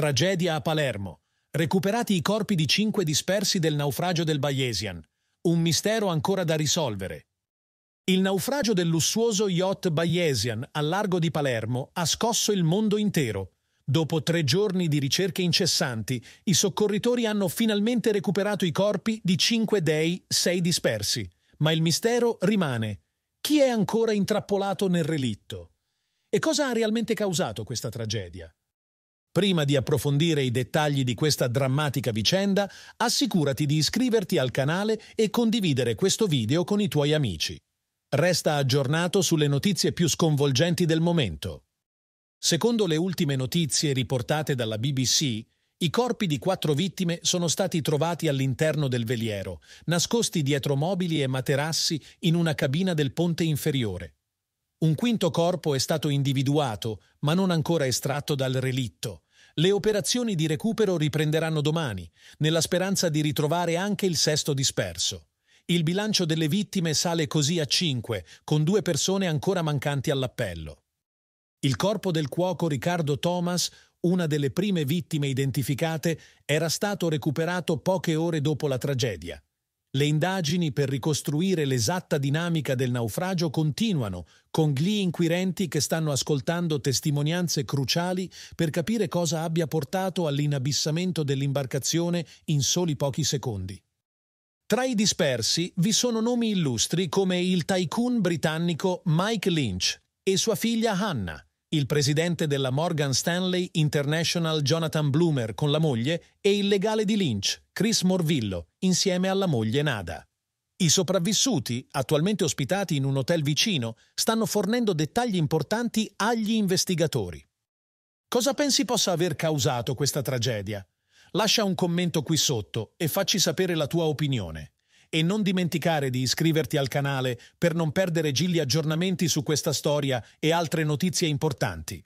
Tragedia a Palermo. Recuperati i corpi di cinque dispersi del naufragio del Bayesian. Un mistero ancora da risolvere. Il naufragio del lussuoso yacht Bayesian al largo di Palermo ha scosso il mondo intero. Dopo tre giorni di ricerche incessanti, i soccorritori hanno finalmente recuperato i corpi di cinque dei, sei dispersi. Ma il mistero rimane. Chi è ancora intrappolato nel relitto? E cosa ha realmente causato questa tragedia? Prima di approfondire i dettagli di questa drammatica vicenda, assicurati di iscriverti al canale e condividere questo video con i tuoi amici. Resta aggiornato sulle notizie più sconvolgenti del momento. Secondo le ultime notizie riportate dalla BBC, i corpi di quattro vittime sono stati trovati all'interno del veliero, nascosti dietro mobili e materassi in una cabina del ponte inferiore. Un quinto corpo è stato individuato, ma non ancora estratto dal relitto le operazioni di recupero riprenderanno domani, nella speranza di ritrovare anche il sesto disperso. Il bilancio delle vittime sale così a 5, con due persone ancora mancanti all'appello. Il corpo del cuoco Riccardo Thomas, una delle prime vittime identificate, era stato recuperato poche ore dopo la tragedia. Le indagini per ricostruire l'esatta dinamica del naufragio continuano, con gli inquirenti che stanno ascoltando testimonianze cruciali per capire cosa abbia portato all'inabissamento dell'imbarcazione in soli pochi secondi. Tra i dispersi vi sono nomi illustri come il tycoon britannico Mike Lynch e sua figlia Hannah, il presidente della Morgan Stanley International Jonathan Bloomer con la moglie e il legale di Lynch, Chris Morvillo, insieme alla moglie Nada. I sopravvissuti, attualmente ospitati in un hotel vicino, stanno fornendo dettagli importanti agli investigatori. Cosa pensi possa aver causato questa tragedia? Lascia un commento qui sotto e facci sapere la tua opinione e non dimenticare di iscriverti al canale per non perdere gigli aggiornamenti su questa storia e altre notizie importanti.